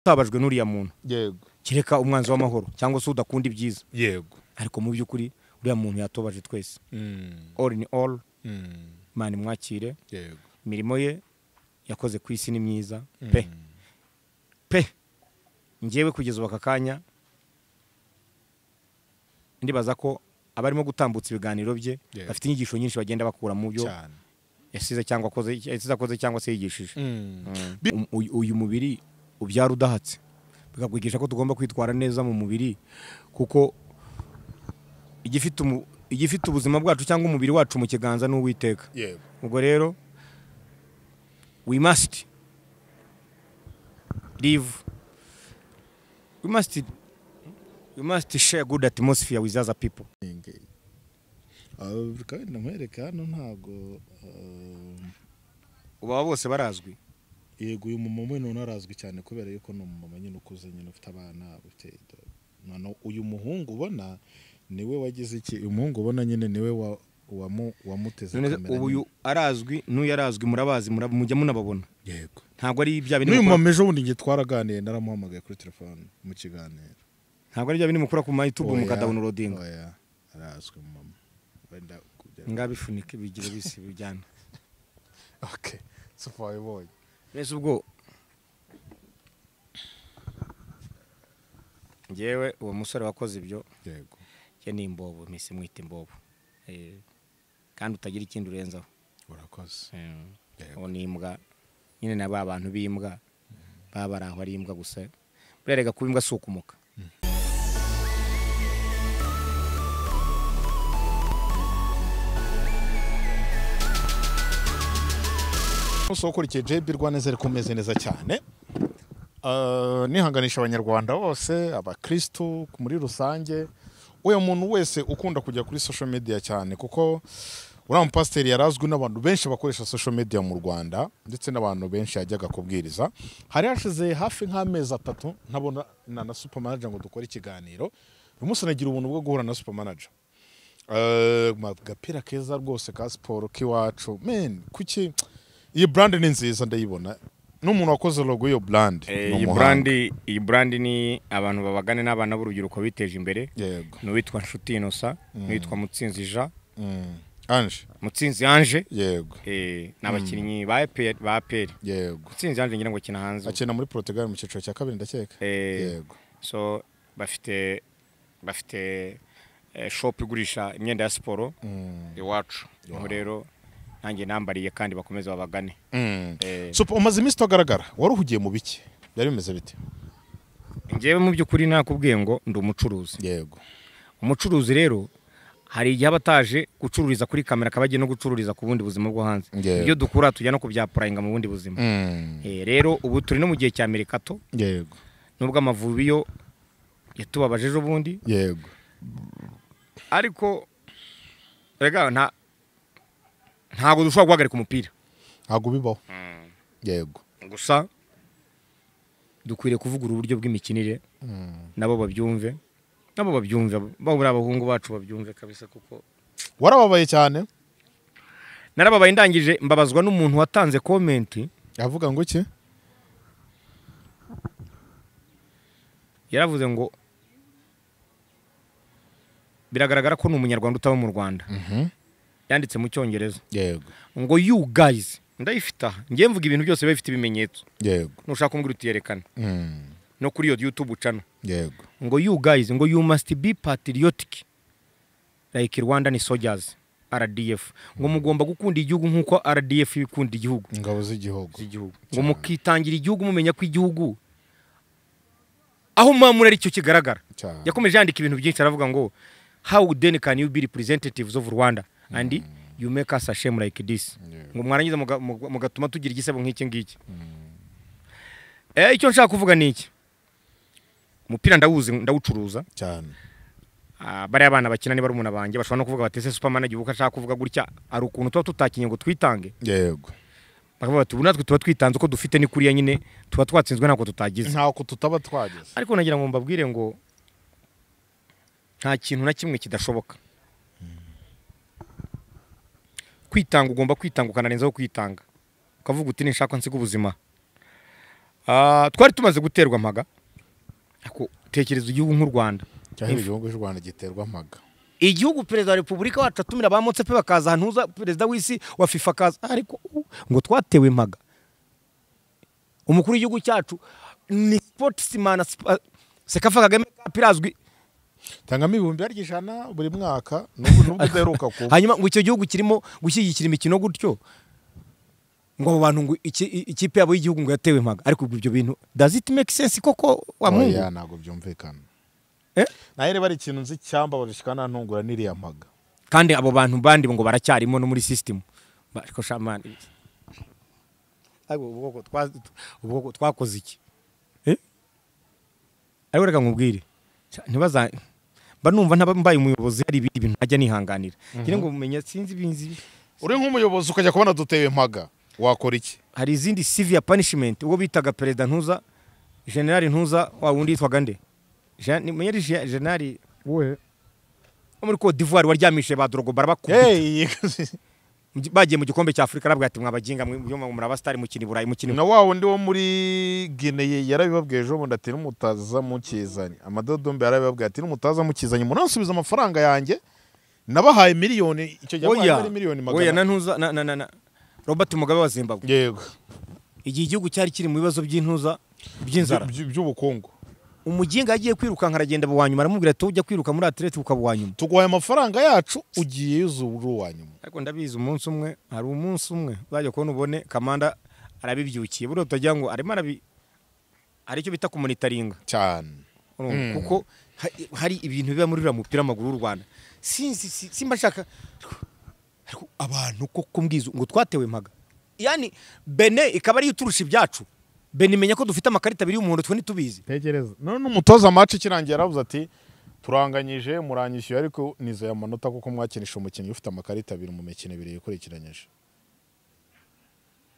utabajwe n'uriya muntu yego kereka umwanzi w'amahoro cyangwa se udakunda ibyiza yego ariko mu by'ukuri uriya muntu yatobaje twese mm. all in all mm. mani mwakire imirimo ye yakoze ku isi ni myiza mm. pe pe ngewe kugeza ubu aka kanya ndibaza ko abarimo gutambutsa ibiganiro bye bafite inyigisho nyinshi bagenda bakura mu byo yasize cyangwa akoze cyangwa se yigishije uyu mubiri ubyara udahatse bikakwigisha ko tugomba kwitwara neza mu mubiri kuko igifite ubuzima bwacu cyangwa umubiri wacu mu kiganza ni uwiteka ubwo rero we must live we must we must share good atmosphere with other people bikaba benda nkwereka hano ntabwo um, uba bose barazwi yego uyu mumama we none arazwi cyane kubera yuko ni umumama nyine ukuze nyine ufite abana ufite uyu muhungu ubona niwe wagize iki uyu muhungu ubona nyine niwe wamuteze kamera ubu arazwi n'uyu arazwi murabazi mujya munababona yego ntabwo ari bya bintu n'uyu ejo bundi twaraganiye naramuhamagaye kuri telefone mu kiganiro ntabwo ari bya bintu mukura ku mayitubu mukadawunirodinga arazwi mumama ngabifunike bigire bisi bijyana okay so far uretse ubwo ngewe uwo musore wakoze ibyo yego ye ni imbobo mpise mwita imbobo eh, kandi utagira ikindi urenzaho urakoze eh, uwo ni imbwa nyine na ba bantu b'imbwa baba bari ari imbwa gusa burerega kuba imbwa si soko rikeye rwaneze rikomeze neza cyane ah, nihanganisha abanyarwanda bose abakristu muri rusange uyu muntu wese ukunda kujya kuri social media cyane kuko uriya mupasiteri yari azwi n'abantu benshi bakoresha social media mu rwanda ndetse n'abantu benshi yajyaga kubwiriza hari hashize hafi nk'amezi atatu ntabona na supamanaja ngo dukore ikiganiro uyu munsi nagira ubuntu bwo guhura na supamanaja agapira ah, keza rwose ka siporo k'iwacu meni kuki iyi brand ni nziza ndayibona n'umuntu wakoze logo iyo brand iyi eh, brand iyi brand ni abantu babagane n'abana b'urubyiruko biteje imbere n'uwitwa Nshuti Innocent mm. n'uwitwa Mutsinzi Jean mm. Ange Mutsinzi Ange yego eh mm. nabakinnyi ba APR ba APR yego Mutsinzi Ange ngira ngo kina hanze akina muri Portugal mu cyiciro cya kabiri ndakeka eh, yego so bafite bafite eh, shop igurisha imyenda ya siporo iwacu rero nanjye nambariye kandi bakomeze babagane mm. eh. supu umaze iminsi utagaragara wari uhugiye mu bike byari bimeze bite ngewe mu by'ukuri nakubwiye ngo ndi umucuruzi yego umucuruzi rero hari igihe aba ataje gucururiza kuri kamera akaba agiye no gucururiza ku bundi buzima bwo hanze iyo dukura tujya no kubyapurayinga mu bundi buzima mm. eh, rero ubu turi no mu gihe cya merikato yego nubwo amavubi yo yatubabaje ejo bundi yego ariko rega ntabwo dushobora guhagarika umupira ntabwo bibaho hmm. yego gusa dukwiriye kuvugura uburyo bw'imikinire hmm. nabo babyumve nabo babyumve babura abahungu bacu babyumve kabisa kuko warababaye cyane narababaye ndangije mbabazwa n'umuntu watanze komenti yavuga ngo cye yaravuze ngo biragaragara ko ni umunyarwanda utaba mu rwanda mhm. yanditse mu cyongereza ngo yu gayizi ndayifite aha ngewe mvuga ibintu byose biba bifite ibimenyetso nushaka kumbwira utiyerekana hmm. no kuri iyo yutube ucana ngo yu gayizi ngo yu masiti bi patiriyotiki rayike rwanda ni sojazi rdf ngo hmm. mugomba gukunda igihugu nk'uko rdf ikunda igihugu ingabo z'igihugu ngo mukitangira igihugu mumenya ko igihugu aho muba muri aricyo kigaragara yakomeje yandika ibintu byinshi aravuga ngo how then can you be representative of rwanda Mm. andi you make us ashame like ngo mwarangiza mugatuma tugira igisebo nk'iki ngiki mm. eh, icyo nshaka kuvuga ni iki umupira ndawuzi ndawucuruza cyane ah, bariya abana bakina niba ari umuntu banjye bashobora no kuvuga batese superman igihe uko ashaka kuvuga gutya hari ukuntu tuba tutakinnye ngo twitange yego bakavuga bati ubu natwe tuba twitanze uko dufite ni kuriya nyine tuba twatsinzwe ntabwo tutagize ntabwo tutaba twagize ariko nagira ngo mbabwire ngo nta kintu na kimwe kidashoboka kwitanga ugomba kwitanga ukanarenzaho kwitanga ukavuga uti nshaka nsiga ubuzima ah, twari tumaze guterwa amaga tekereza igihugu nk'u rwanda cyangwa igihugu cy'u rwanda giterwa amaga igihugu perezida wa repubulika wacu atumira ba motse pe bakaza ahantu perezida w'isi wa fifa akaza ariko ngo twatewe impaga umukuru w'igihugu cyacu ni sipotisimana eh, sekafa kagame kapirazwi tangamo ibihumbi by'ijana buri mwaka nubwo udaheruka kuba hanyuma ngo icyo gihugu kirimo gushyigikira imikino gutyo ngo abo bantu ngo ikipe yabo y'igihugu ngo yatewe impaga ariko ibyo bintu does it make sense koko wa oh, mungu oya ntabwo byumvikana eh? nayo reba ari ikintu nzi cyamba barushyikana ntungura n'iriya mpaga kandi abo bantu bandi ngo baracyarimo no muri sisitemu ariko shamani ubwoko twakoze iki eh? ariko reka nkubwire ntibaza mba numva mbaye umuyobozi hari ibindi bintu ajya nihanganira mhm. kire ngo mumenye sinzi ibinzi uri nk'umuyobozi ukajya kubona dutewe mpaga wakora iki hari izindi civil punishment uwo bitaga perezida ntuza generali ntuza wa wundi yitwaga nde ari general we wo muri cote d'ivoire waryamishije ba drogo barabakubita bagiye mu gikombe cya Afurika arabwira ati mwabaginga murabasitari mukina i Burayi mukina na wa wundi wo muri Guinea yarabibabwiye ejo bundi ati n'umutaza mukizanye amadodombe yarabibabwiye ati n'umutaza mukizanye muransubiza amafaranga yanjye nabahaye miliyoni icyo gihe ari miliyoni magana oya na ntuza na na na Robert Mugabe wa Zimbabwe yego igihe igihugu cyari kiri mu bibazo by'intuza by'inzara by'ubukungu umuginga agiye kwirukanka aragenda aba nyuma aramubwira ati ujya kwiruka muri atereti ukaba uwa nyuma tuguhaye amafaranga yacu ugiye yuzuye uwa nyuma ariko ndabizi umunsi umwe hari umunsi umwe uzajya kubona ubone kamanda arabibyukiye buriya utagira ngo arimo arabi hari icyo bita kumonitaringa cyane hmm. kuko hari ibintu biba muri uriya mupira w'amaguru w'u rwanda simba nshaka abantu ko mbwizo ngo twatewe mpaga yani bene ikaba ariyo iturusha ibyacu beni menya ko dufite amakarita abiri y'umuhondo twe ntitubizi tekereza none umutoza amaci ikirangiye yaravuze ati turanganyije muranyishyuye ariko nizeye amanota kuko mwakinisha umukinnyi ufite amakarita abiri mu mikino ibiri yikurikiranyije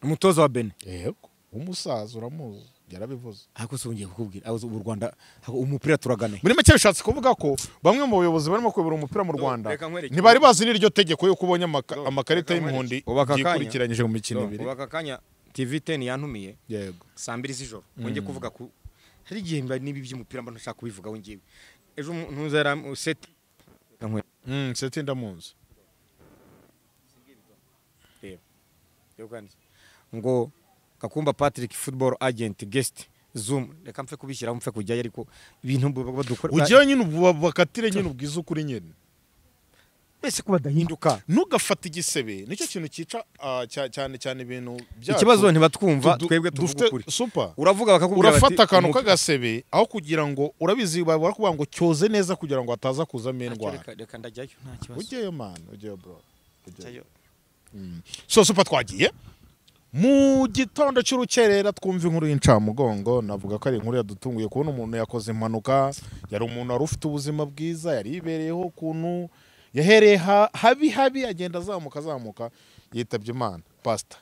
umutoza wa beni yego umusaza uramuzi yarabivuze ariko si wongeye kukubwira u rwanda umupira turagane muri make bishatse kuvuga ko bamwe mu bayobozi barimo kuyobora umupira mu rwanda ntibari bazi n'iryo tegeko yo kubonye amakarita y'imihondo yikurikiranyije mu mikino ibiri tv teni yantumiye yego saa mbiri z'ijoro wongeye mm. kuvuga ku hari igihe mba niba iby'umupira mba ntushaka kubivugaho ngewe ejo ntuza yara seti seti ndamuzi ngo kakumba patrick football agent guest zoom reka mpfe kubishyiraho mpfe kujyayo ariko ibintu badukora ujyayo nyine bakatire nyine ubwiza ukuri nyine ese kuba adahinduka ntugafate igisebe nicyo kintu cyica cyane cyane ibintu byacu ikibazo ntibatwumva twebwe tuvuga ukuri uravuga bakakubwira bati urafata akantu k'agasebe aho kugira ngo urabizi barakubwira ngo cyoze neza kugira ngo hataza kuzamo indwara reka ndajyayo nta kibazo ugeyo mani ugeyo bro ugeyo mm. so supa twagiye mu gitondo cy'urukerera twumva inkuru y'incamugongo navuga ko ari inkuru yadutunguye kubona umuntu yakoze impanuka yari umuntu wari ufite ubuzima bwiza yari ibereyeho ukuntu yahereye habi habi agenda azamuka azamuka yitabye imana pasita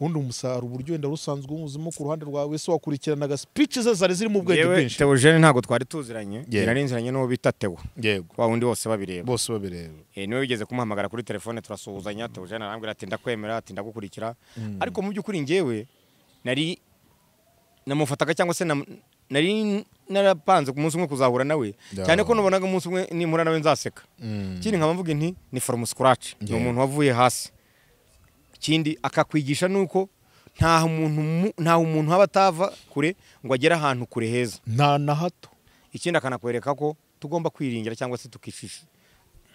ubundi umusaruro urugendo rusanzwe w'ubuzima ku ruhande rwawe se wakurikiranaga speech ze zari zirimo ubwenge bwinshi yewe Tewogene ntabwo twari tuziranye narinziranye n'uwo bita Tewo yego wa wundi bose babireba bose babireba eh, niwe wigeze kumuhamagara kuri telefone turasuhuzanya Tewogene arambwira ati ndakwemera ati ndagukurikira mm. ariko mu by'ukuri njyewe nari namufataga cyangwa se nari narapanze ku munsi umwe kuzahura nawe cyane ko nubonaga umunsi umwe nimura nawe nzaseka mm. ikindi nkaba mvuga inti ni forumu sikuraci ni umuntu wavuye hasi ikindi akakwigisha nuko nta muntu nta umuntu aba atava kure ngo agere ahantu kure heza nta na hato ikindi akanakwereka ko tugomba kwiringira cyangwa se tukishisha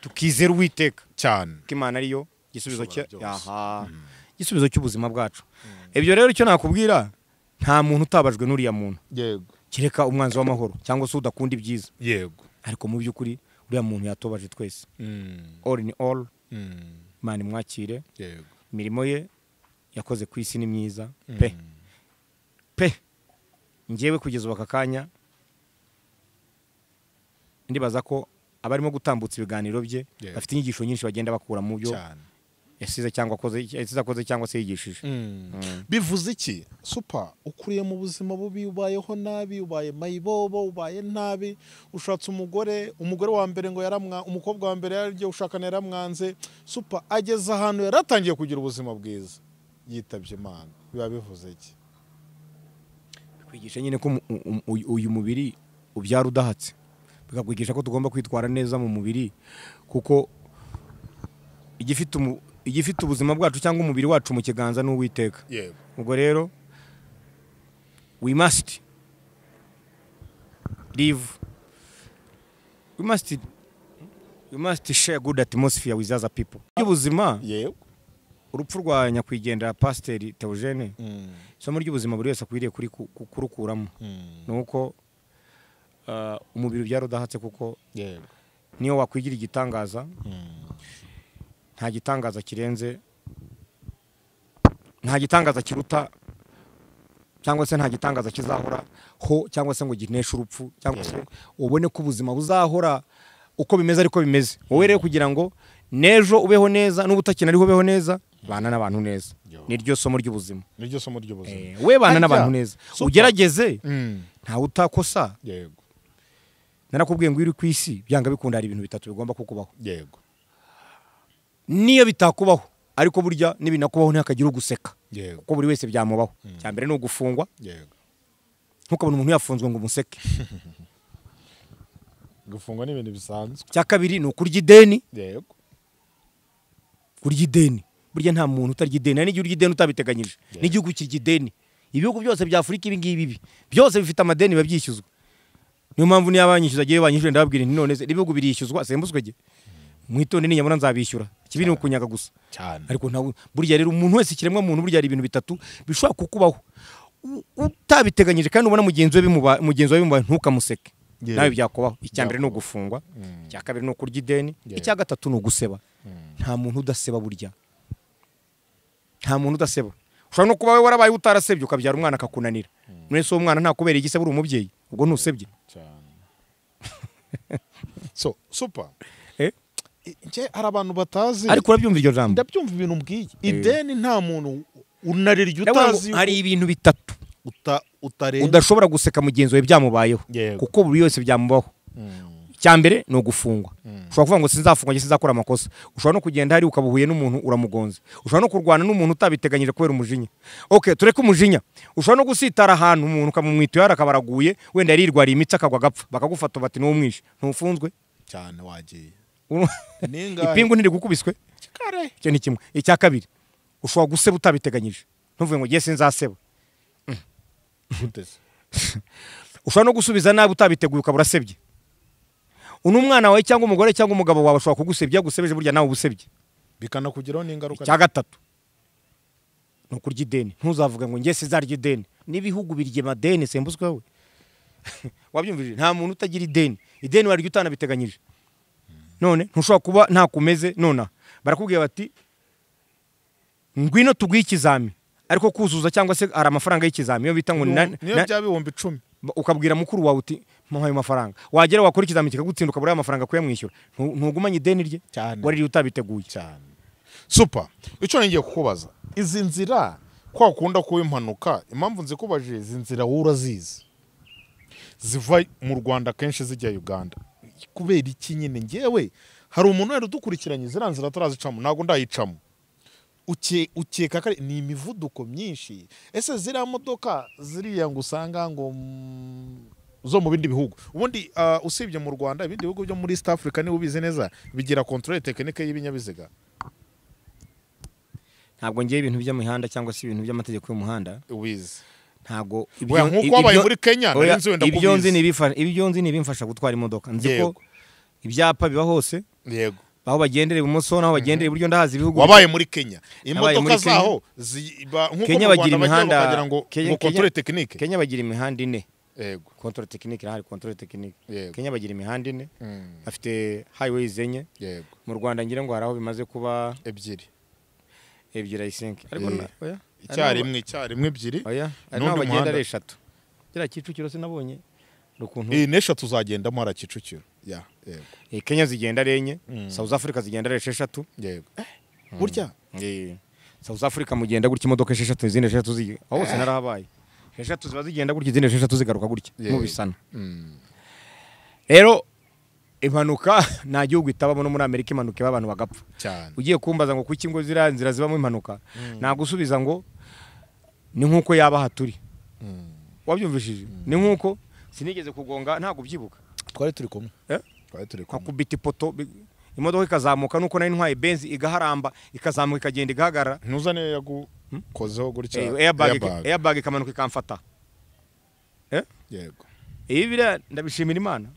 tukizera uwiteka cyane ko imana ariyo gisubizo igisubizo mm. cy'ubuzima bwacu mm. ibyo rero icyo nakubwira nta muntu utabajwe n'uriya muntu yego kereka umwanzi w'amahoro cyangwa se udakunda ibyiza yego ariko mu by'ukuri uriya muntu yatobaje twese mm. all in all mm. mani mwakire imirimo ye yakoze ku isi ni myiza mm. pe pe ngewe kugeza ubu aka kanya ndibaza ko abarimo gutambutsa ibiganiro bye bafite inyigisho nyinshi bagenda bakura mu byo yasize cyangwa akoze cyangwa se yigishije mm. Mm. bivuze iki supa ukuriye mu buzima bubi ubayeho nabi ubaye mayibobo ubaye nabi ushatse umugore umugore wa mbere ngo yaramwa umukobwa wa mbere yaryo ushakana yaramwanze supa ageze ahantu yaratangiye kugira ubuzima bwiza yitabye imana biba bivuze iki bikwigisha nyine ko uyu mubiri ubyara udahatse bikakwigisha ko tugomba kwitwara neza mu mubiri kuko igifite igifite ubuzima bwacu cyangwa umubiri wacu mu kiganza ni uwiteka ubwo rero we must live we must we must share good atmosphere with other people y'ubuzima urupfu rwa nyakwigendera pasiteri teogene mm. isomo ry'ubuzima buri wese akwiriye kurukuramo mm. ni uko uh, umubiri byari udahatse kuko niyo wakwigira igitangaza mm. nta gitangaza kirenze nta gitangaza kiruta cyangwa se nta gitangaza kizahora ho cyangwa se ngo gineshe urupfu cyangwa se ubone ko ubuzima buzahora uko bimeze ariko bimeze wowe rero kugira ngo n'ejo ubeho neza n'ubutakina ariho ubeho neza bana n'abantu neza niryo somo ry'ubuzima niryo somo ry'ubuzima eh, we bana n'abantu neza ugerageze mm. ntawe utakosa narakubwiye ngo iri ku isi byanga bikunda hari ibintu bitatu bigomba kukubaho yego niyo bitakubaho ariko burya n'ibinakubaho ntihakagire uguseka kuko buri wese byamubaho cya mbere ni ugufungwa ntukabona umuntu yafunzwe ngo umuseke gufungwa ni ibintu bisanzwe cya kabiri ni ukurya ideni kurya ideni burya nta muntu utarya ideni n'igihe urya ideni utabiteganyije n'igihugu kirya ideni ibihugu byose bya afurika ibi ngibi ibi byose bifite amadeni biba byishyuzwa niyo mpamvu niyo abanyishyuza agiye banyishyura ndababwira nti none ibihugu birishyuzwa sembuzwege mu hmm. itonde n'inyamura nzabishyura ikibi ni ukunyaga gusa cyane ariko ntabwo burya rero umuntu wese ikiremwa muntu burya hari ibintu bitatu bishobora kukubaho utabiteganyije kandi ubona mugenzi we mugenzi we bimubaye ntukamuseke nawe byakubaho icya mbere ni ugufungwa mm. icya kabiri ni ukurya ideni icya gatatu ni uguseba mm. nta muntu udaseba burya nta muntu udaseba ushobora no kuba we warabaye utarasebye ukabyara umwana akakunanira mm. mwese uwo mwana ntakubereye igisebe uri umubyeyi ubwo ntusebye so supa hari abantu batazi ariko urabyumva iryo jambo ndabyumva ibintu mbwiye eh. ideni nta muntu unarirya utazi hari ibintu bitatu udashobora guseka mugenzi we byamubayeho kuko buri wese byamubaho hmm. icya mbere ni ugufungwa hmm. ushobora kuvuga ngo sinzafungwa cyangwa sinzakora amakosa ushobora no kugenda hari ukaba uhuye n'umuntu uramugonze ushobora no kurwana n'umuntu utabiteganyije kubera umujinya oke tureke umujinya ushobora no gusitara ahantu umuntu ukamumwita uyara akaba wenda yarirwariye imitsi akagwa agapfa bakagufata bati n'umwishe ntufunzwe cyane wagiye ipingu ntirigukubiswe icyo ni kimwe icya kabiri ushobora guseba utabiteganyije ntuvuge ngo gihe sinzaseba mm. ushobora no gusubiza nabi utabiteguye ukaba urasebye umwana mwana wawe cyangwa umugore cyangwa umugabo wawe ashobora kugusebya yagusebeje burya nawe ubusebye bikanakugiraho n'ingaruka icya gatatu ni ukurya ideni ntuzavuga ngo ngese izarya ideni n'ibihugu birya amadeni sembuzweho wabyumvise nta muntu utagira ideni ideni waryo utanabiteganyije none ntushobora kuba ntakumeze nonaha barakubwira bati ngwino tuguhe ikizami ariko kuzuza cyangwa se hari amafaranga y'ikizami iyo bita ngo niyo byaba ibihumbi icumi ukabwira mukuru wawe uti mpaha ayo mafaranga wagera wakora ikizami kikagutsinda ukabura ayo mafaranga kuyamwishyura ntugumanye ideni rye waririye utabiteguye cyane supa icyo ngiye kukubaza izi nzira kwa kunda kuba impanuka impamvu nzikubaje izi nzira wowe urazizi ziva mu rwanda kenshi zijya uganda kubera iki nyine ngewe hari umuntu wari udukurikiranye ziriya nzira turazicamo ntabwo ndayicamo ukeka ko ni imivuduko myinshi ese ziriya modoka ziriya ngo usanga ngo mm, zo mu bindi bihugu ubundi uh, usibye mu rwanda ibindi bihugu byo muri east africa niba ubizi neza bigira kontorore tekinike y'ibinyabiziga ntabwo ngewe ibintu by'imihanda cyangwa se ibintu by'amategeko y'umuhanda ubizi ntago nk'uko wabaye muri kenya ibyo nzi ni ibimfasha gutwara imodoka nzi ko ibyapa biba hose yego aho bagendera ibumoso n'aho bagendera mhm. iburyo ndahazi ibihugu wabaye muri Kenya imodoka zaho ziba nk'uko imihanda Kenya bagira imihanda ine yego controle technique hari controle technique Kenya bagira imihanda ine mm. afite highways enye yego mu Rwanda ngira ngo hari aho bimaze kuba ebyiri ebyiri I ariko oya icyarimwe icyarimwe ebyiri n'undi muhanda eshatu kiriya kicukiro sinabonye ni ukuntu iyi n'eshatu zagendamo hari kicukiro eh, kenya zigenda ari enye mm. south africa zigenda ari esheshatu burya eh, mm. eh, south africa mugenda gutya imodoka esheshatu izindi esheshatu zigira aho hose narahabaye esheshatu ziba zigenda gutya izindi esheshatu zigaruka gutya mubisana mm. rero impanuka nta gihugu itabamo no muri amerika impanuka iba abantu bagapfa ugiye kumbaza ngo kuki ingo ziriya nzira zibamo impanuka mm. nagusubiza ngo ni nk'uko yaba aha turi mm. wabyumvishije mm. ni nk'uko sinigeze kugonga ntabwo ubyibuka twari turi kumwe eh? twari turi kumwe akubita ipoto imodoka ikazamuka nuko nayo intwaye benzi igaharamba ikazamuka ikagenda igahagarara ntuzane yagukozeho hmm? gutya eyabage eh, ikamanuka ikamfata eh? yego ibi biriya ndabishimira imana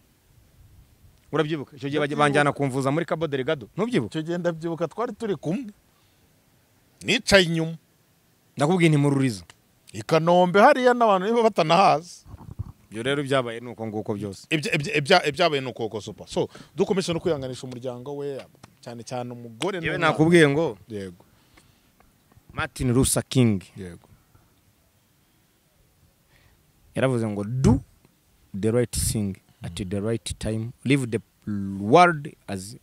urabyibuka icyo gihe banjyana kumvuza muri kabodere gado ntubyibuka icyo gihe ndabyibuka twari turi kumwe nicaye inyuma ndakubwiye ntimururiza i kanombe hariya n'abantu niba batanahazi ibyo rero byabaye ni uko nguko byose ibyabaye ni uko supa so dukomeje no kwihanganisha umuryango we cyane cyane umugore yewe nakubwiye ngo yego martin rusa king yego yaravuze ngo du the right thing at the right time live the world as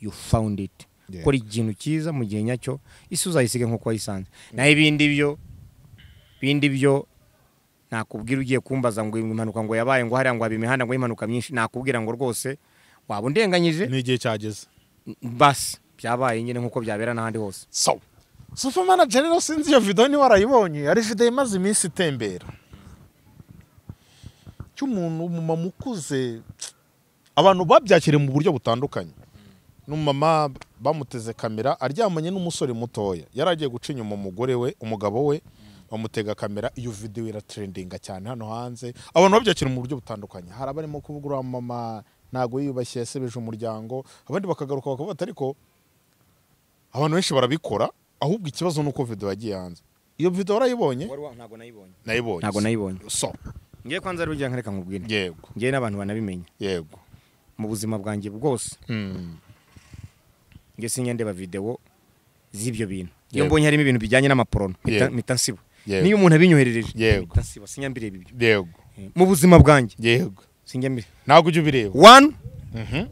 you found it kora ikintu cyiza mu gihe nyacyo isi uzayisiga nk'uko wayisanze naho ibindi byo ibindi byo nakubwira ugiye kumbaza ngo impanuka ngo yabaye ngo hariya ngo haba imihanda ngo impanuka myinshi nakubwira ngo rwose waba undenganyije ni igihe cyageze basi byabaye nyine nk'uko byabera n'ahandi hose so sofa rero sinzi iyo videwo niba warayibonye ari videwo imaze iminsi itembera cy'umuntu umumama ukuze abantu babyakiriye mu buryo butandukanye n'umumama bamuteze kamera aryamanye n'umusore mutoya yari agiye guca inyuma umugore we umugabo we bamutega kamera iyo videwo iratrendinga cyane hano hanze abantu babyakira mu buryo butandukanye hari abarimo kuvuga uriya mama ntabwo yiyubashye yasebeje umuryango abandi bakagaruka bakavuga ati ariko abantu benshi barabikora ahubwo ikibazo ni uko videwo yagiye hanze iyo videwo warayibonye ntabwo nayibonye ntabwo nayibonye so ngiye kwanza rujya nkareka nkubwire yego ngiye n'abantu banabimenya yego mu buzima bwanjye bwose hmm. ngiye sinya ndeba videwo z'ibyo bintu iyo mbonye harimo ibintu bijyanye n'amaporono mpita nsiba niyo umuntu abinyoherereje mpita nsiba sinya mbireba ibyo yego eh, mu buzima bwanjye yego sinya mbire ntabwo ujya ubireba wani mhm.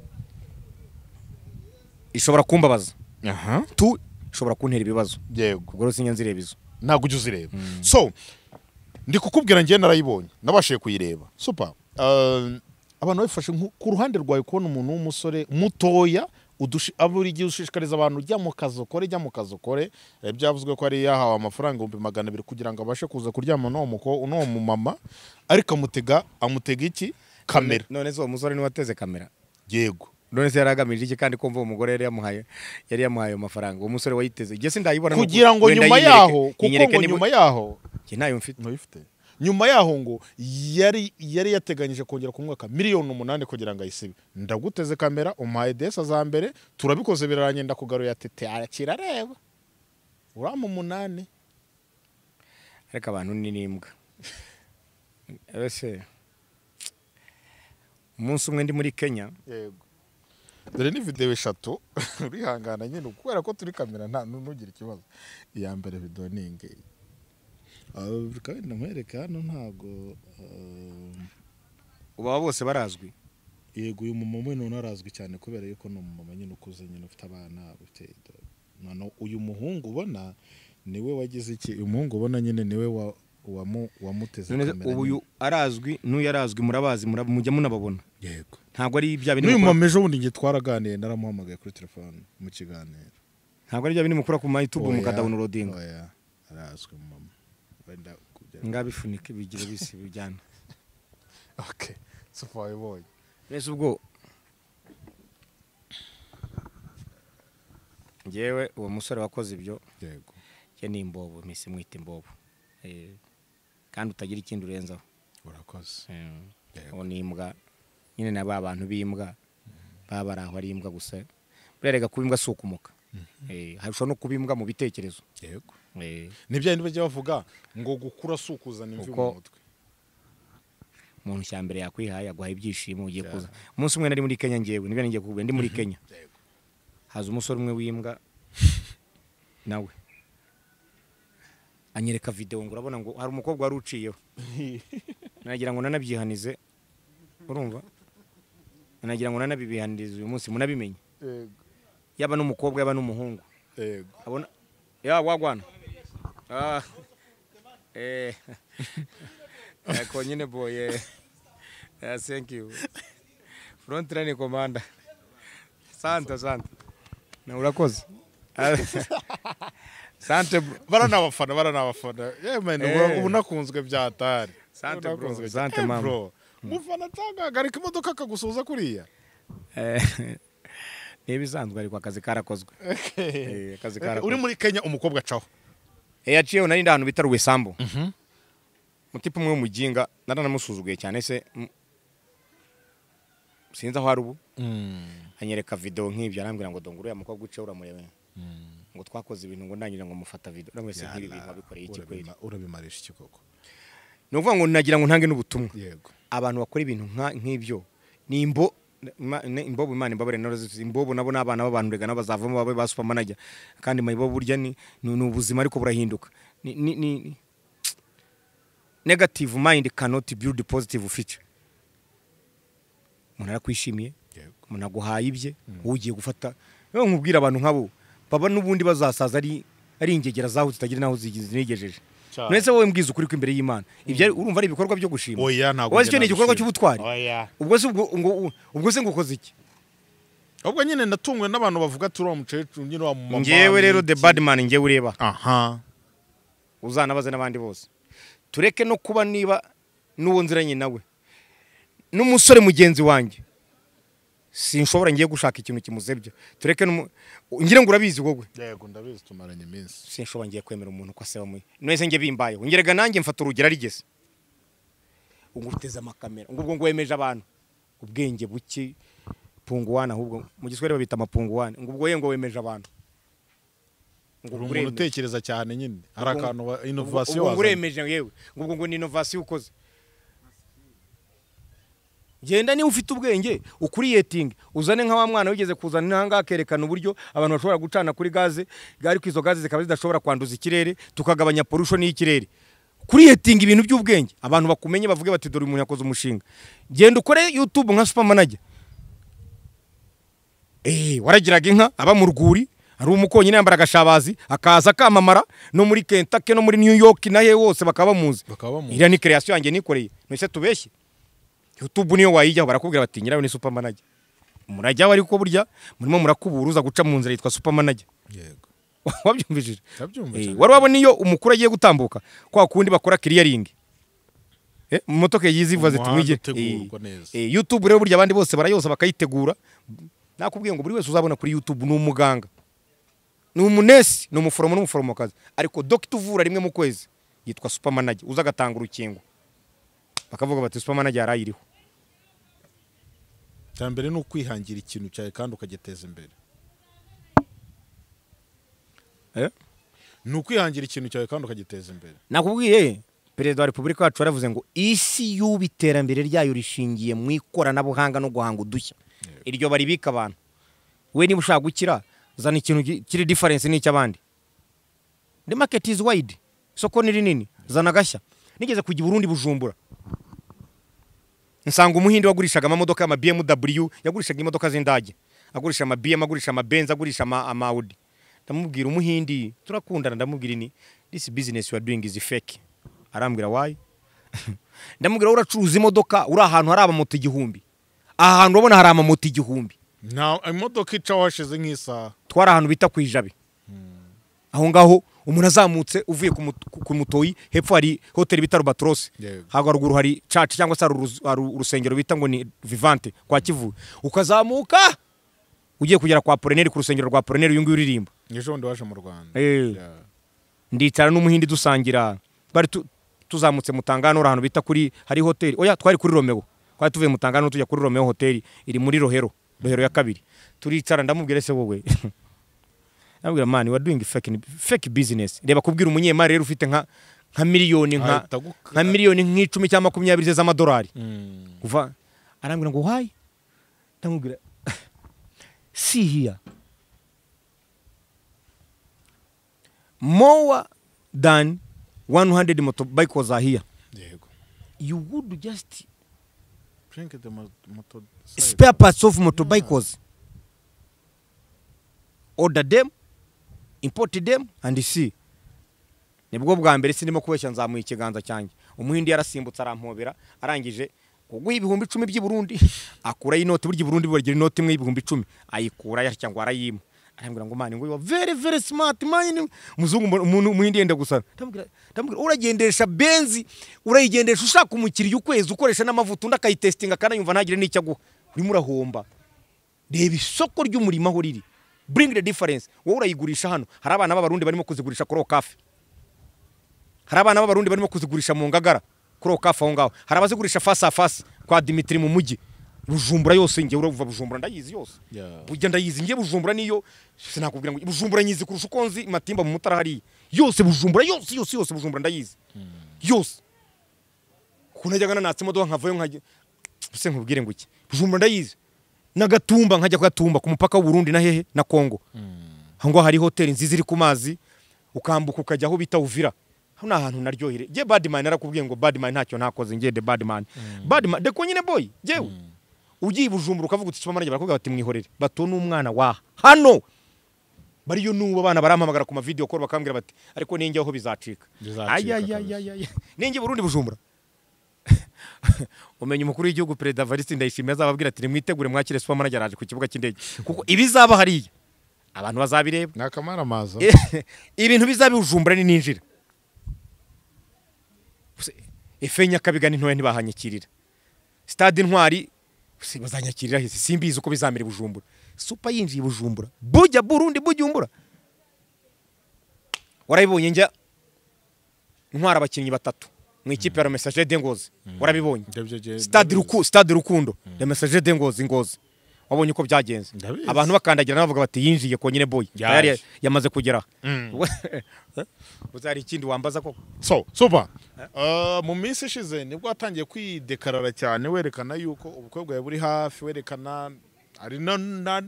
ishobora kumbabaza tu ishobora kuntera ibibazo yego ubwo rero sinya nzireba izo ntabwo ujya uzireba hmm. so ndi kukubwira ngewe narayibonye nabashije kuyireba supa um, abantu babifashe ku ruhande rwawe kubona umuntu w'umusore mutoya buri gihe ushishikariza abantu ujya mu kazi ukore jya mu kazi ukore eh, byavuzwe ko ari yahawe amafaranga ibihumbi magana abiri kugira ngo abashe kuza kuryama n'uwo mumama ariko amutega amutega iki kamera none se uwo musore niwe wateze kamera yego none se yari agamije iki kandi kumva uwo mugore yari yamuhaye yari yamuhaye amafaranga uwo musore wayiteze igihe sindayibona kugira ngo nyuma yaho kuko ngo nyuma yaho ntayo mfite ntuyifite nyuma yaho ngo yari yari yateganyije kongera kumwaka miliyoni umunani kugira ngo ayisibe ndaguteze kamera umuhaye desa za mbere turabikoze birarangiye ndakugaruye tete arakira areba uramu umunani ariko abantu ni n'imbwa umunsi umwe ndi muri kenya dore ni videwo eshatu urihangana nyine kubera ko turi kamera nta n'ugire ikibazo iya mbere videwo ni ingiyi bikaba wenda nkwereka hano ntabwo uh, uba bose barazwi yego uyu mumama we none arazwi cyane kubera yuko ni umumama nyine ukuze nyine ufite abana ufite uyu muhungu ubona niwe wagize iki uyu muhungu ubona nyine niwe wamuteze kamera ubu arazwi n'uyu arazwi murabazi mujya munababona yego ntabwo ari bya bintu n'uyu ejo bundi ngiye twaraganiye naramuhamagaye kuri telefone mu kiganiro ntabwo ari bya bintu mukura ku mayitubu oh, mukadawunirodinga oh, arazwi mama wenda ngaho bifunika bisi bijyana oke supa wabibonye mbese ubwo ngewe uwo musore wakoze ibyo yego ye ni imbobo mbese mwita imbobo eh, kandi utagira ikindi urenzaho urakoze uwo eh, ni imbwa nyine na ba bantu b'imbwa mm-hmm. baba bari aho ari imbwa gusa birarega kuba imbwa si ukumuka mm-hmm. eh, harushaho no kuba imbwa mu bitekerezo yego Eh. nibyo bajya bavuga ngo gukura si ukuzana imvi mu mutwe umuntu cya mbere yakwihaye aguha ibyishimo ugiye kuza umunsi umwe nari muri kenya ngewe nibyo ngiye kukubwira ndi muri mhm. kenya haza umusore umwe w'imbwa nawe anyereka videwo ngo urabona ngo hari umukobwa wari uciyeho nagira ngo nanabyihanize urumva nagira ngo nanabibihanirize uyu munsi munabimenye yaba n'umukobwa yaba n'umuhungu yego wagwana Ah, eh, ko nyine boye eh. thank you front line commander Santa sante na urakoze sante bara ni abafana bara ni abafana yewe ubu nakunzwe byatari sante bro eh. sante mama umufana hmm. atahagarika imodoka akagusoza kuriya ni ibisanzwe ariko akazi karakozwe akazi karakozwe uri muri kenya umukobwa acaho Eh, yaciye nari ndi ahantu bita ruwesambu umutipe mhm. umwe w'umuginga naranamusuzuguye cyane se sinzi aho ari ubu mm. anyereka videwo nk'ibyo arambwira ngo dongure uriya mukobwa uce uramurebe mm. ngo twakoze ibintu ngo ndangira ngo mufata videwo uramutse se nk'ibi bintu wabikoreye iki kweli urabimarisha iki koko ni ukuvuga ngo nagira ngo ntange n'ubutumwa abantu bakora ibintu nk'ibyo ni imbo imbobo imana imbabare imbobo nabo ni abana b'abantu rega nabo bazavamo babe ba supermanager kandi mayibo burya ni ni ubuzima ariko burahinduka ni negative mind cannot build positive future umuntu arakwishimiye umuntu aguhaye ibye wowe mm. ugiye gufata nkubwira abantu nk'abo baba n'ubundi bazasaza ari ingegera zahutse utagira n'aho zigejeje mwese wowe mbwiza ukuri ko imbere y'imana mm. ibyo urumva ari ibikorwa byo gushima wowe icyo ni igikorwa cy'ubutwari ubwo se ngo ukoze iki ubwo nyine natungwe n'abantu bavuga ati uriya mukecuru nyine wa mama ngewe rero the bad man ngewe ureba aha uzanabaze n'abandi bose tureke no kuba niba n'uwo nziranye nawe n'umusore mugenzi wanjye sinshobora ngiye gushaka ikintu kimuzebya tureke ngira ngo urabizi wowe yego ndabizi tumaranye iminsi sinshobora ngiye kwemera umuntu ko aseba muye neza njye bimbayeho ngerega nanjye mfata urugero rigeze ngo uteze amakamera ubwo ngo wemeje abantu ubwenge buke punguwana ahubwo mu giswahili babita amapunguwane ngo ubwo ngo wemeje abantu uri umuntu utekereza cyane nyine hari akantu inovasiyo wazanye ngo uremeje yewe ngo ubwo ngo ni inovasiyo ukoze genda niba ufite ubwenge ukuriyetinge uzane nka wa mwana wigeze kuzana intanga akerekana uburyo abantu bashobora gucana kuri gaze gari ariko izo gaze zikaba zidashobora kwanduza ikirere tukagabanya porusho y'ikirere kuriyetinga ibintu by'ubwenge abantu bakumenye bavuge bati dore umuntu yakoze umushinga genda ukore yutube nka supermanager eee eh, waragiraga inka aba mu rwuri hari umukonyine yambara agashabazi akaza akamamara no muri kentake no muri new york na he wose bakaba bamuzi iriya ni kereyasiyo yanjye nikoreye ntese tubeshye yutubu niyo wayijyaho barakubwira bati nyirayo ni supermanager murajyaho ariko burya murimo murakuburuza guca mu nzira yitwa supermanager wabyumvishije eh, wari wabona iyo umukuru agiye gutambuka kwa kundi bakora kiriyaringi eh, mu modoka yiziva zitumwige eh, yutube rero burya abandi bose barayoza bakayitegura nakubwiye ngo buri wese uzabona kuri yutube ni umuganga ni umunesi ni umuforomo n'umuforomokazi ariko dogita uvura rimwe mu kwezi yitwa supermanager uza agatanga urukingo bakavuga bati supermanager yarayiriho cya mbere ni ukwihangira ikintu cyawe kandi ukagiteza imbere eh? ni ukwihangira ikintu cyawe kandi ukagiteza imbere nakubwiye perezida wa repubulika wacu yaravuze ngo isi y'ubu iterambere ryayo rishingiye mu ikoranabuhanga no guhanga udushya iryo baribika abantu we niba ushaka gukira zana ikintu kiri diferensi n'icy'abandi the market is wide isoko ni rinini zana agashya nigeze kujya i burundi bujumbura nsanga umuhinde wagurishaga amamodoka ama BMW yagurishaga imodoka z'indage agurisha ama BM agurisha ama Benz agurisha ama, Audi ndamubwira umuhindi turakundana ndamubwira ni this business you are doing is fake arambwira why ndamubwira uracuruza imodoka uri ahantu hari amamoto igihumbi aha hantu urabona hari amamoto igihumbi nta imodoka ica washize nk'isaha twari ahantu bita ku ijabe aho ngaho umuntu azamutse uvuye ku mutoyi hepfo hari hoteli bita rubatorose haruguru hari caci cyangwa se hari urusengero bita ngo ni vivante kwa kivu ukazamuka ugiye kugera kwa poleneri ku rusengero rwa poleneri uyu nguyu uririmba ejo waje mu rwanda eh. ndicara n'umuhindi dusangira bari tuzamutse mutangano ahantu bita kuri hari hoteli oya twari kuri romeo twari tuvuye mutangano tujya kuri romeo hoteli iri muri rohero rohero ya kabiri turicara ndamubwire se wowe nabwira mani wa doing fake fake business reba kubwira umunyemari rero ufite nka nka miliyoni nka nka miliyoni nk'icumi cyangwa makumyabiri z'amadolari hmm. uva arambwira ngo why ndamubwira si here more than 100 motorbikes are here yego you would just bring the motor spare parts of motorbikes yeah. order them import dem and see nibwo bwa mbere sinimo kubeshya nzamuye ikiganza cyanjye umuhindi yarasimbutse arampobera arangije uguha ibihumbi icumi by'i Burundi akuraho inoti burya i Burundi inoti imwe y'ibihumbi icumi ayikura cyangwa arayima arambwira ngo mani nguyu very very smart mani muzungu umuntu umuhindi yenda gusana ndamubwira uragendesha benzi urayigendesha ushaka umukiriya ukwezi ukoresha n'amavuta undi akayitesitinga akanayumva ntagire n'icyo aguha urimo urahomba reba isoko ry'umurimo aho riri bring the difference wowe urayigurisha hano hari abana b'abarundi barimo kuzigurisha kuri okafe hari abana b'abarundi barimo kuzigurisha mu ngagara kuri okafe aho ngaho hari abazigurisha fasi a kwa dimitiri mu mujyi bujumbura yose ngewe urava bujumbura ndayizi yose ujya ndayizi ngewe bujumbura niyo sinakubwira ngo bujumbura nyizi kurusha uko nzi matimba mu mutara hariya yose bujumbura yose yose yose bujumbura ndayizi hmm. yose ukuntu najyaga nanatse imodoka nkavayo nkajya se nkubwire ngo iki bujumbura ndayizi n'agatumba nkajya kugatumba ku mupaka w'uburundi na hehe na kongo hmm. hangwa hari hoteli nziza iri ku mazi ukambuka ukajya aho bita uvira hano ni ahantu naryohere ngiye badimani narakubwiye ngo badimani ntacyo nakoze ngiye de badimani hmm. badimani de nyine boyi ngewe hmm. ugiye bujumbura ukavuga uti kibamaranye barakubwira bati mwihorere bato n'umwana wa hano bariyo n'ubu abana barampamagara ku mavidewo koro bakambwira bati ariko ninjye aho bizacika ninjye burundi bujumbura umenya umukuru w'igihugu perezida valisi ndayishimiye azababwira ati nimwitegure mwakire supa manager ku kibuga cy'indege kuko ibizaba hariya abantu bazabireba ni akamaramaza ibintu bizabijumbura ni ninjira efe nyakabiga ni ntoya ntibahanyakirira stade intwari bazanyakirira hese simbizi uko bizamera i bujumbura supa yinjiye i bujumbura bujya burundi bujumbura warabibonye njya intwara abakinnyi batatu mu ikipe ya remesaje de ngozi mm. urabibonye stade rukundo mm. remesaje de ngozi ngozi wabonye uko byagenze abantu bakandagira bavuga bati yinjiye konyine boyi yamaze kugera mm. uzari ikindi wambaza koko so suba eh, mu minsi ishize nibwo watangiye kwidekarara cyane werekana yuko ubukwe bwawe buri hafi werekana hari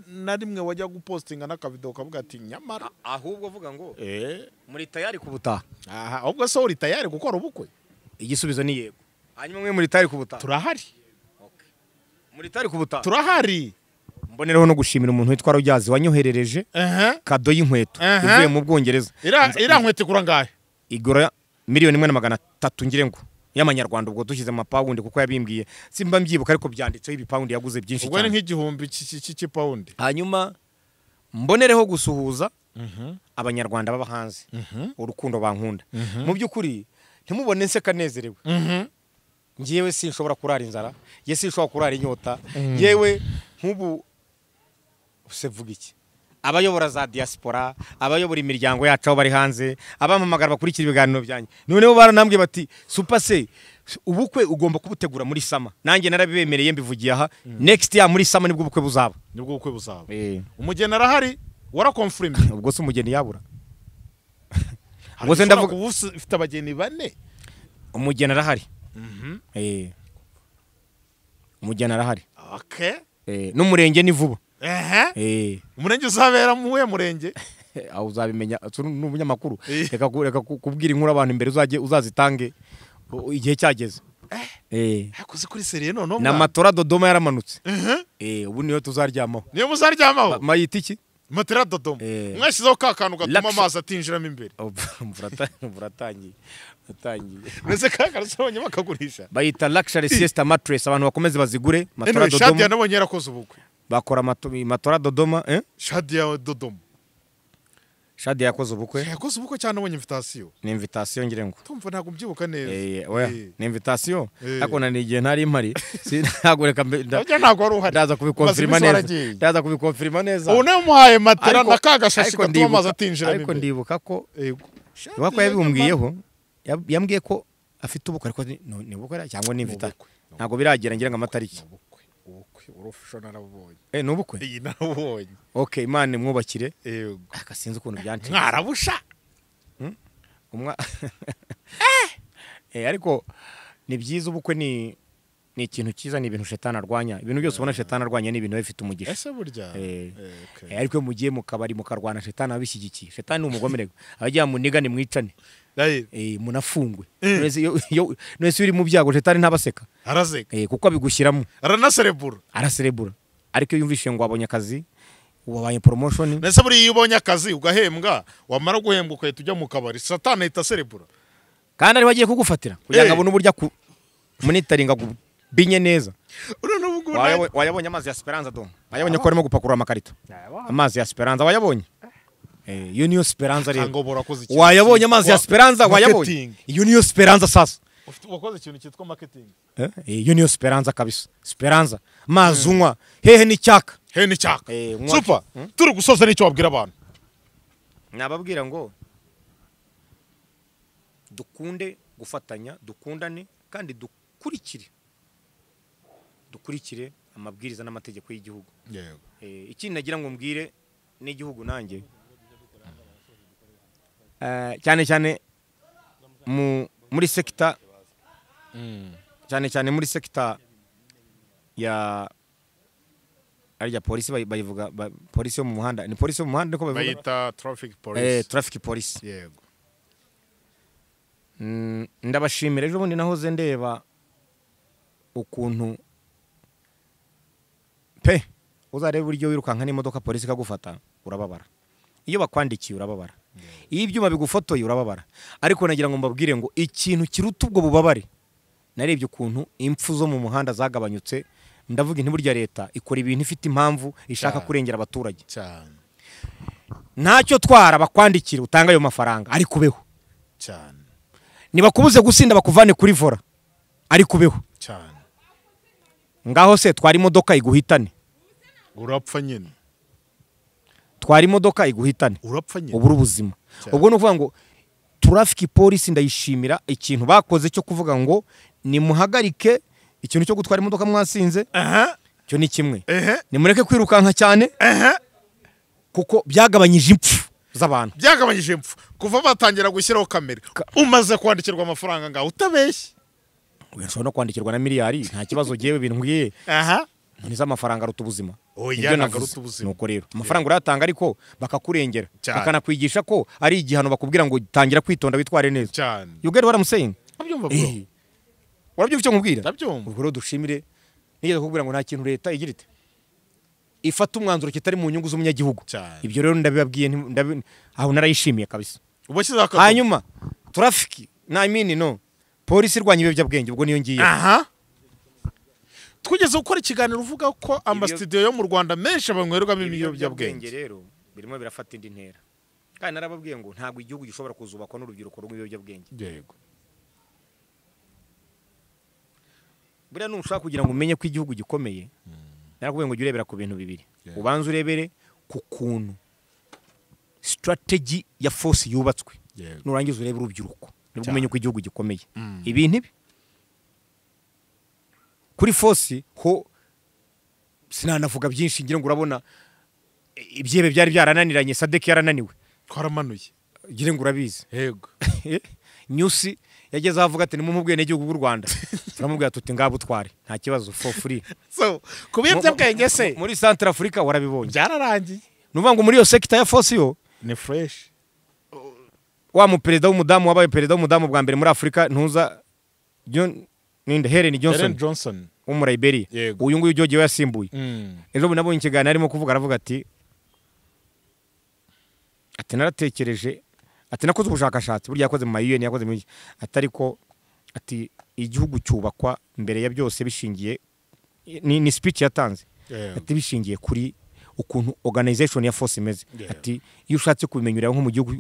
na rimwe wajya gupostinga n'akavido kavuga ati nyamara ahubwo uvuga ngo eh. muri tayari ku butaha ahubwo so uri tayari gukora ubukwe igisubizo ni yego hanyuma umwe muri tari ku butaka turahari muri tari ku butaka turahari mbonereho no gushimira umuntu witwa rubyazi wanyoherereje kado y'inkweto ivuye mu bwongereza iriya nkweto igura ngahe igura miliyoni imwe na magana atatu ngire ngo y'amanyarwanda ubwo dushyize amapawundi kuko yabimbwiye simba mbyibuka ariko byanditseho ibipawundi yaguze byinshi cyane ubwo ni nk'igihumbi cy'ipawundi hanyuma mbonereho gusuhuza mhm. abanyarwanda baba hanze mhm. urukundo bankunda mhm. mu by'ukuri ntimubone nseka nezerewe mhm. ngewe sinshobora kurara inzara ye sinshobora kurara inyota yewe mhm. nk'ubu vuga iki abayobora za diaspora abayobora imiryango yacu aho bari hanze abampamagara bakurikira ibiganiro byanjye noneho baranambwiye bati supa se ubukwe ugomba kubutegura muri sama nanjye narabibemereye mbivugiye aha mhm. next ya muri sama nibwo ubukwe buzaba nibwo ubukwe buzaba eh. umugeni arahari warakomfurimye ubwo se umugeni yabura ubuse ndavuga ubu ufite abageni bane umugeni arahari mhm. eh. umugeni arahari eh, n'umurenge ni vuba eh. umurenge uzabera muwe murenge aho uzabimenya ni umunyamakuru reka kubwira inkuru abantu imbere uzazitange igihe cyageze hakoze kuri seriye noneho ni amatora dodoma yaramanutse ubu niyo tuzaryamaho niyo muzaryamaho mayita iki matera dodomo mwashyizeho ka kantu gatuma amazi atinjiramo imbere buratangiye uretse ka kantu bakagurisha bayita lakishari siyesita matiresi abantu bakomeze bazigure matora dodomo shadiya nabonye yarakoze ubukwe bakora matora dodoma shadiya dodomo shadi yakoze ubukwe yakoze ubukwe cyane ubonye invitasiyo ni invitasiyo ngira ngo tumva ntabwo ubyibuka neza eh, eh, eh. ni invitasiyo ariko na ni ntari mpari ntabwo reka ntabwo wari uhari ndaza kubikonfirima neza ndaza kubikonfirima neza ubu nawe umuhaye matera na ka gashashi gatuma amazi atinjira ariko ndibuka ko iwako yabimbwiyeho yambwiye ko afite ubukwe ariko ni ubukwe cyangwa ni invitasiyo ntabwo biragera ngira ngo amatariki urufusho narabubonye eh nubukwe iyi narabubonye okay imana imwubakire yego akasinze ah, ukuntu byantinze nkarabusha hmm? umwa eh! eh ariko ni byiza ubukwe ni ni ikintu cyiza ni ibintu shetani arwanya ibintu byose ubona ah. shetani arwanya ni ibintu biba bifite umugisha ese burya eh. Eh, eh, ariko mugiye mu kabari mukarwana shetani abishyigikiye shetani ni umugomere abajya munigane mwicane munafungwe none uri mu byago shetani ntabaseka araseka kuko abigushyiramo aranaserebura araserebura ariko iyo yumvishije ngo wabonye akazi wabaye poromoshoni mbese buriya iyo ubonye akazi ugahembwa wamara guhembwa ugahita ujya mu kabari satani ahita aserebura kandi ariho agiye kugufatira kugira ngo abone uburyo munitaringa binye neza wayabonye amazi ya esperanza do wayabonye ko arimo gupakurura amakarito amazi ya esperanza wayabonye iyo eh, niyo esperanza rero wayabonye amazi ya esperanza wayabonye iyo niyo esperanza sasa wakoze ikintu cyitwa maketingi iyo eh, eh, niyo esperanza kabisa esperanza amazi unywa hehe n'icyaka hehe n'icyaka supa hmm? turi gusoza n'icyo wabwira abantu nababwira ngo dukunde gufatanya dukundane kandi dukurikire dukurikire amabwiriza n'amategeko y'igihugu eh, ikindi nagira ngo mbwire n'igihugu nanjye eh, mm. cyane cyane muri sekita cyane cyane muri sekita ya ari ya polisi bayivuga polisi yo mu muhanda ni polisi yo mu muhanda niko babivuga bayita traffic police eh traffic yego mm, ndabashimira ejo bundi nahoze ndeba ukuntu pe uzarebe uburyo wirukanka n'imodoka polisi ikagufata urababara iyo bakwandikiye urababara iyo ibyuma bigufotoye urababara ariko nagira ngo mbabwire ngo ikintu kiruta ubwo bubabare narebye ukuntu impfu zo mu muhanda zagabanyutse ndavuga inti burya leta ikora ibintu ifite impamvu ishaka kurengera abaturage ntacyo twara bakwandikira utanga ayo mafaranga ariko ubeho nibakubuze gusinda bakuvane kuri vora ariko ubeho ngaho se twara imodoka iguhitane urapfa nyine twara imodoka iguhitane urapfa nyine ubura ubuzima ubwo ni ukuvuga ngo turafiki polisi ndayishimira ikintu bakoze cyo kuvuga ngo nimuhagarike ikintu cyo gutwara imodoka mwasinze cyo ni kimwe nimureke kwirukanka cyane kuko byagabanyije impfu z'abantu byagabanyije impfu kuva batangira gushyiraho kamera umaze kwandikirwa amafaranga ngaho utabeshye nshobora no kwandikirwa na miliyari nta kibazo ngewe bintwiye ni z'amafaranga aruta ubuzima ni uko rero amafaranga urayatanga ariko bakakurengera bakanakwigisha ko ari igihano bakubwira ngo tangira kwitonda witware neza cyane yugari waramuseyinga urabyumva eh. icyo nkubwira ubwo rero dushimire nigeze kukubwira ngo nta kintu leta igira ite ifata umwanzuro kitari mu nyungu z'umunyagihugu ibyo rero ndabibabwiye aho narayishimiye kabisa hanyuma turafiki nta mini no polisi irwanya ibiyobyabwenge ubwo niyo ngiye aha twigeze gukora ikiganiro uvuga ko amasitidiyo yo mu rwanda menshi banywerwamo ibiyobyabwenge rero birimo birafata indi ntera kandi narababwiye ngo ntabwo igihugu gishobora kuzubakwa n'urubyiruko rw'ibiyobyabwenge yego buriya ntushaka kugira ngo umenye ko igihugu gikomeye hmm. narakubwiye ngo ujye urebera ku bintu bibiri ubanza urebere ku kuntu sitrategi ya force yubatswe nurangiza urebe urubyiruko nibwo umenya uko igihugu gikomeye mm. ibi ntibi kuri fosi ho sinanavuga byinshi ngira ngo urabona ibyebe byari byarananiranye sadeki yarananiwe twaramanuye ngira ngo urabizi yego nyusi yageze avuga ati nimwe mu bwenegihugu bw'u rwanda turamubwira tuti ngabo utware nta kibazo fo furi ku biyobyabwenge se muri santara warabibonye byararangiye ni ukuvuga ngo muri iyo sekita ya fosi yo ni fureshi wa muperezida w'umudamu wabaye perezida w'umudamu bwa mbere muri afurika ntuza helen johnson wo muri liberia uyu nguyu ugiye yasimbuye mm. ejo bundi nabonye ikiganiro arimo kuvuga aravuga ati ati naratekereje ati nakoze ubushakashatsi burya yakoze mu mayuweni yakoze mu atari ko ati igihugu cyubakwa mbere ya byose bishingiye ni speech yatanze ati bishingiye kuri ukuntu organization ya force imeze ati iyo ushatse kubimenyura nko mu gihugu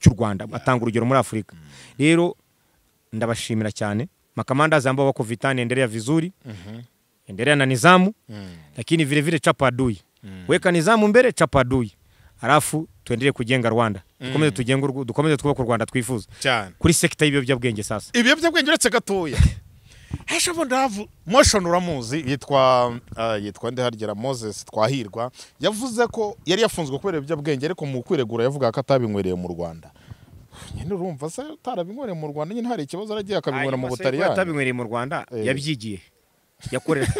cy'u Rwanda yeah. atanga urugero muri Afrika mm. rero mm. ndabashimira cyane makamandazi ambao wako vitani endelea vizuri mm -hmm. endelea na nizamu mm. lakini vile vile chapa adui mm. weka nizamu mbere chapa adui halafu tuendelee kujenga Rwanda dukomeze mm. tujenge dukomeze twubaka u Rwanda twifuza kuri sekta y'ibyo byabwenge sasa ibyo byabwenge uretse gatoya hashobora ndavu moshoni uramuzi yitwa uh, yitwa ndihagera moses twahirwa yavuze ko yari yafunzwe kubera ibiyobyabwenge ariko mu kwiregura yavuga ko atabinywereye mu rwanda nyine urumva se utarabinywere mu rwanda nyine hari ikibazo aragiye akabinywera mu butariyani atabinywere mu rwanda eh. yabyigiye yakorera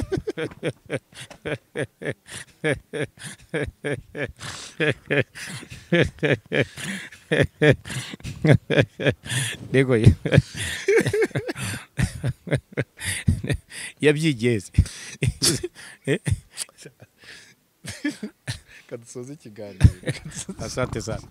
ndego yabyigeze kadusoza ikiganiro asante sana